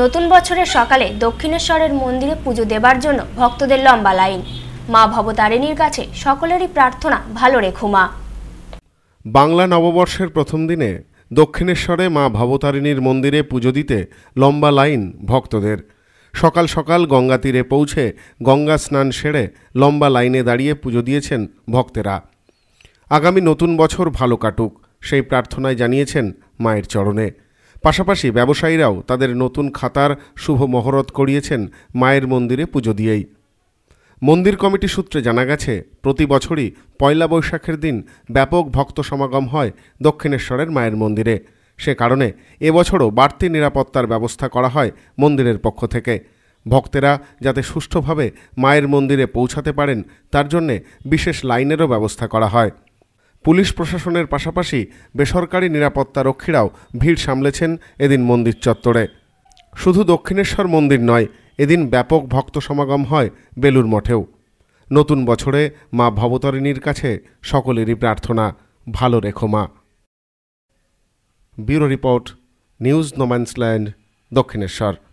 নতুন বছরের সকালে দক্ষিণেশ্বরের মন্দিরে পুজো দেবার জন্য ভক্তদের লম্বা লাইন মা ভবতারিণীর কাছে সকলেরই প্রার্থনা ভালো রেখো মা বাংলা নববর্ষের প্রথম দিনে দক্ষিণেশ্বরে মা ভবতারিণীর মন্দিরে পুজো দিতে লম্বা লাইন ভক্তদের সকাল সকাল গঙ্গা তীরে পৌঁছে গঙ্গা স্নান সেরে লম্বা লাইনে দাঁড়িয়ে পুজো দিয়েছেন ভক্তেরা আগামী নতুন বছর ভালো কাটুক সেই প্রার্থনায় জানিয়েছেন মায়ের চরণে পাশাপাশি ব্যবসায়ীরাও তাদের নতুন খাতার শুভ মহরত করিয়েছেন মায়ের মন্দিরে পুজো দিয়েই মন্দির কমিটি সূত্রে জানা গেছে প্রতি বছরই পয়লা বৈশাখের দিন ব্যাপক ভক্ত সমাগম হয় দক্ষিণেশ্বরের মায়ের মন্দিরে সে কারণে এবছরও বাড়তি নিরাপত্তার ব্যবস্থা করা হয় মন্দিরের পক্ষ থেকে ভক্তেরা যাতে সুষ্ঠুভাবে মায়ের মন্দিরে পৌঁছাতে পারেন তার জন্যে বিশেষ লাইনেরও ব্যবস্থা করা হয় পুলিশ প্রশাসনের পাশাপাশি বেসরকারি নিরাপত্তা রক্ষীরাও ভিড় সামলেছেন এদিন মন্দির চত্বরে শুধু দক্ষিণেশ্বর মন্দির নয় এদিন ব্যাপক ভক্ত সমাগম হয় বেলুর মঠেও নতুন বছরে মা ভবতরিণীর কাছে সকলেরই প্রার্থনা ভালো রেখো মা bureau report news no man's land Dakshineswar